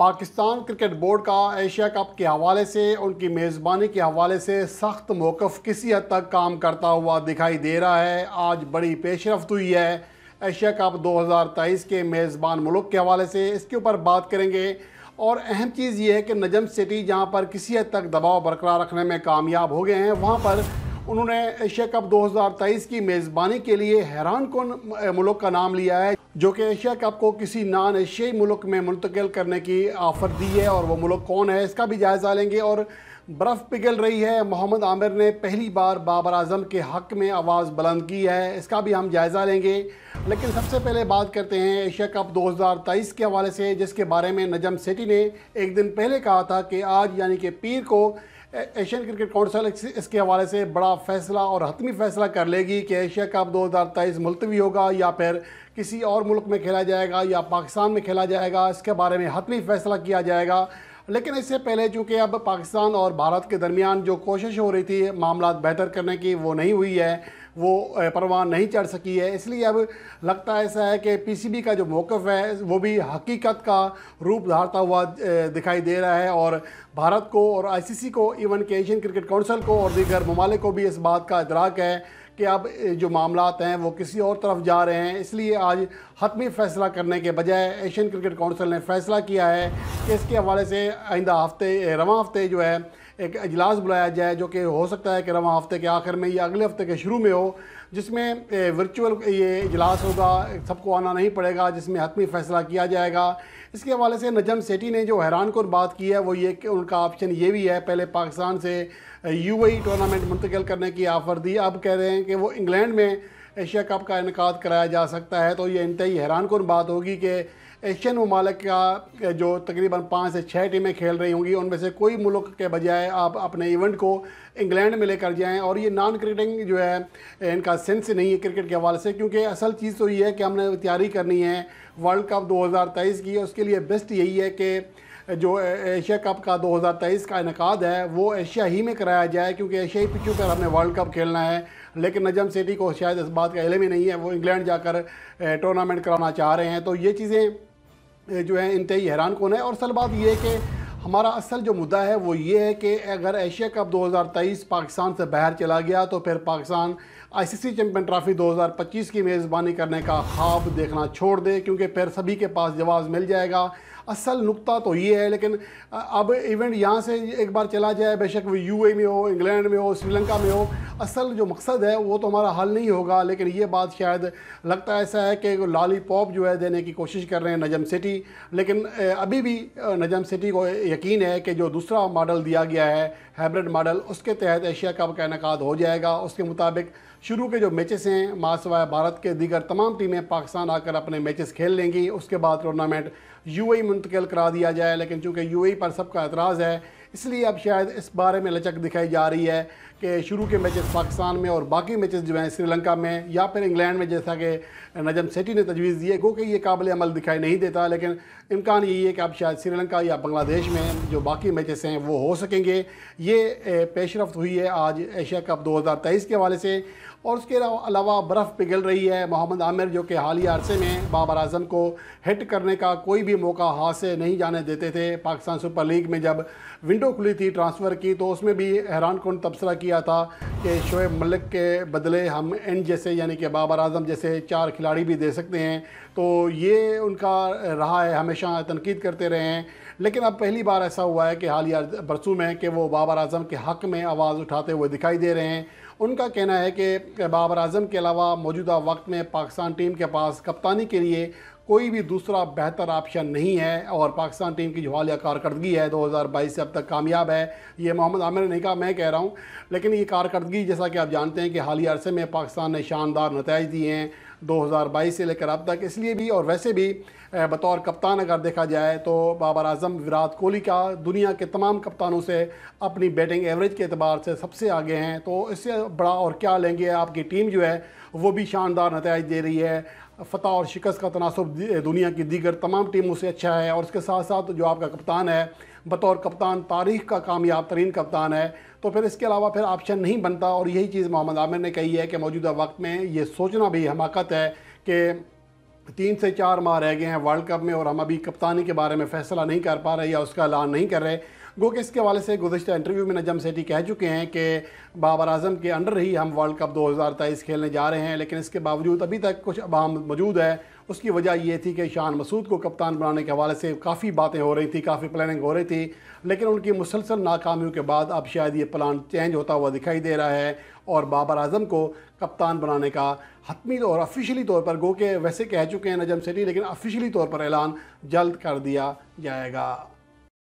Pakistan cricket board का Asia cup के हवाले से उनकी मेज़बानी के हवाले से सख्त मौक़ किसी हद तक काम करता हुआ दिखाई दे रहा है आज बड़ी पेशरफ हुई है एशिया कप 2023 के मेज़बान मुल्क के हवाले से इसके ऊपर बात करेंगे और अहम चीज़ ये है कि नजम सिटी जहाँ पर किसी हद तक दबाव बरकरार रखने में कामयाब हो गए हैं वहाँ पर उन्होंने एशिया कप 2023 की मेज़बानी के लिए हैरान कौन मुल्क का नाम लिया है जो कि एशिया कप को किसी नान एशियाई मुल्क में मुंतकिल करने की आफर दी है और वो मुल्क कौन है इसका भी जायज़ा लेंगे और बर्फ़ पिघल रही है मोहम्मद आमिर ने पहली बार बाबर आजम के हक़ में आवाज़ बुलंद की है इसका भी हम जायज़ा लेंगे लेकिन सबसे पहले बात करते हैं एशिया कप 2023 के हवाले से जिसके बारे में नजम सेटी ने एक दिन पहले कहा था कि आज यानी कि पीर को एशियन क्रिकेट काउंसिल इसके हवाले से बड़ा फैसला और हतमी फैसला कर लेगी कि एशिया कप दो हज़ार तेईस मुलतवी होगा या फिर किसी और मुल्क में खेला जाएगा या पाकिस्तान में खेला जाएगा इसके बारे में हतमी फैसला किया जाएगा लेकिन इससे पहले चूँकि अब पाकिस्तान और भारत के दरमियान जो कोशिश हो रही थी मामला बेहतर करने की वो नहीं हुई है वो परवान नहीं चढ़ सकी है इसलिए अब लगता ऐसा है कि पीसीबी का जो मौक़ है वो भी हकीकत का रूप धारता हुआ दिखाई दे रहा है और भारत को और आईसीसी को इवन के एशियन क्रिकेट काउंसिल को और दीगर ममालिक को भी इस बात का इतराक है कि अब जो मामला हैं वो किसी और तरफ जा रहे हैं इसलिए आज हतमी फैसला करने के बजाय एशियन क्रिकेट काउंसिल ने फैसला किया है कि इसके हवाले से आइंदा हफ्ते रवा हफ्ते जो है एक अजलास बुलाया जाए जो कि हो सकता है कि रवा हफ्ते के आखिर में या अगले हफ्ते के शुरू में हो जिसमें वर्चुअल ये इजलास होगा सबको आना नहीं पड़ेगा जिसमें हतमी फैसला किया जाएगा इसके हवाले से नजम सेठी ने जो हैरान कौन बात की है वो ये कि उनका ऑप्शन ये भी है पहले पाकिस्तान से यूएई टूर्नामेंट e मुंतकिल करने की ऑफर दी अब कह रहे हैं कि वो इंग्लैंड में एशिया कप का इनका कराया जा सकता है तो ये इंतई हैरान कन बात होगी कि एशियन ममालक का जो तकरीबन पाँच से छः टीमें खेल रही होंगी उनमें से कोई मुल्क के बजाय आप अपने इवेंट को इंग्लैंड में लेकर जाएं और ये नॉन क्रिकेटिंग जो है इनका सेंस नहीं है क्रिकेट के हवाले से क्योंकि असल चीज़ तो ये है कि हमने तैयारी करनी है वर्ल्ड कप 2023 की उसके लिए बेस्ट यही है कि जो एशिया कप का 2023 का इनका है वो एशिया ही में कराया जाए क्योंकि एशियाई पिचों पर हमने वर्ल्ड कप खेलना है लेकिन नजम सेठी को शायद इस बात का इलम ही नहीं है वो इंग्लैंड जाकर टूर्नामेंट कराना चाह रहे हैं तो ये चीज़ें जो है इंतई हैरान कौन है और असल बात यह है कि हमारा असल जो मुद्दा है वो ये है कि अगर एशिया कप 2023 पाकिस्तान से बाहर चला गया तो फिर पाकिस्तान आईसीसी चैम्पियन ट्रॉफी 2025 की मेज़बानी करने का ख्वाब देखना छोड़ दे क्योंकि फिर सभी के पास जवाब मिल जाएगा असल नुकता तो ये है लेकिन अब इवेंट यहाँ से एक बार चला जाए बेशक वो यू में हो इंग्लैंड में हो श्रीलंका में हो असल जो मकसद है वो तो हमारा हल नहीं होगा लेकिन ये बात शायद लगता ऐसा है कि लॉलीपॉप जो है देने की कोशिश कर रहे हैं नजम सिटी लेकिन अभी भी नजम सिटी को यकीन है कि जो दूसरा मॉडल दिया गया है हाइब्रिड मॉडल उसके तहत एशिया कप का इनका हो जाएगा उसके मुताबिक शुरू के जो मैचेस हैं मासवाए भारत के दीगर तमाम टीमें पाकिस्तान आकर अपने मैचेस खेल लेंगी उसके बाद टूर्नामेंट यूएई मुंतकिल करा दिया जाए लेकिन चूँकि यू ए e पर सबका एतराज़ है इसलिए अब शायद इस बारे में लचक दिखाई जा रही है कि शुरू के मैचेस पाकिस्तान में और बाकी मैचेस जो हैं श्रीलंका में या फिर इंग्लैंड में जैसा कि नजम सेठी ने तजवीज़ दी है गो कि ये काबिल अमल दिखाई नहीं देता लेकिन इम्कान यही है कि अब शायद श्रीलंका या बांग्लादेश में जो बाकी मैचेस हैं वो हो सकेंगे ये पेशरफ हुई है आज एशिया कप तेईस के हवाले से और उसके अलावा बर्फ़ पिघल रही है मोहम्मद आमिर जो कि ही अरसे में बाबर अजम को हिट करने का कोई भी मौका हाथ से नहीं जाने देते थे पाकिस्तान सुपर लीग में जब विंडो खुली थी ट्रांसफ़र की तो उसमें भी हैरान कौन तबसरा किया था कि शोएब मलिक के बदले हम एंड जैसे यानी कि बाबर अजम जैसे चार खिलाड़ी भी दे सकते हैं तो ये उनका रहा है हमेशा तनकीद करते रहे हैं लेकिन अब पहली बार ऐसा हुआ है कि हालिया बरसों में कि वो बाबर अजम के हक़ में आवाज़ उठाते हुए दिखाई दे रहे हैं उनका कहना है कि बाबर आजम के अलावा मौजूदा वक्त में पाकिस्तान टीम के पास कप्तानी के लिए कोई भी दूसरा बेहतर ऑप्शन नहीं है और पाकिस्तान टीम की जो हालिया कारकर्दगी है 2022 से अब तक कामयाब है ये मोहम्मद आमिर ने कहा मैं कह रहा हूँ लेकिन ये कारकर्दगी जैसा कि आप जानते हैं कि हालिया अरसे में पाकिस्तान ने शानदार नतज दिए हैं 2022 से लेकर अब तक इसलिए भी और वैसे भी बतौर कप्तान अगर देखा जाए तो बाबर आजम विराट कोहली का दुनिया के तमाम कप्तानों से अपनी बैटिंग एवरेज के अतबार से सबसे आगे हैं तो इससे बड़ा और क्या लेंगे आपकी टीम जो है वो भी शानदार नतज दे रही है फ़तह और शिकस्त का तनासब दुनिया की दीगर तमाम टीमों से अच्छा है और इसके साथ साथ जो आपका कप्तान है बतौर कप्तान तारीख का कामयाब तरीन कप्तान है तो फिर इसके अलावा फिर ऑप्शन नहीं बनता और यही चीज़ मोहम्मद आमिर ने कही है कि मौजूदा वक्त में ये सोचना भी हमाकत है कि तीन से चार माह रह गए हैं वर्ल्ड कप में और हम अभी कप्तानी के बारे में फ़ैसला नहीं कर पा रहे या उसका ऐलान नहीं कर रहे गो के इसके हवाले से गुजशत इंटरव्यू में नजम सेठी कह चुके हैं कि बाबर आजम के अंडर ही हम वर्ल्ड कप दो हज़ार तेईस खेलने जा रहे हैं लेकिन इसके बावजूद अभी तक कुछ अबाम मौजूद है उसकी वजह ये थी कि शान मसूद को कप्तान बनाने के हवाले से काफ़ी बातें हो रही थी काफ़ी प्लानिंग हो रही थी लेकिन उनकी मुसलसल नाकामियों के बाद अब शायद ये प्लान चेंज होता हुआ दिखाई दे रहा है और बाबर आजम को कप्तान बनाने का हतमी और ऑफिशियली तौर पर गो के वैसे कह चुके हैं नजम सेठी लेकिन ऑफिशियली तौर पर ऐलान जल्द कर दिया जाएगा